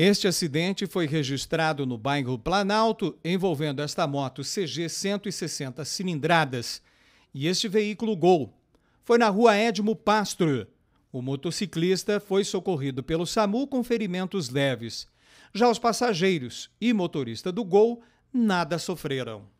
Este acidente foi registrado no bairro Planalto, envolvendo esta moto CG 160 cilindradas e este veículo Gol. Foi na rua Edmo Pastro. O motociclista foi socorrido pelo SAMU com ferimentos leves. Já os passageiros e motorista do Gol nada sofreram.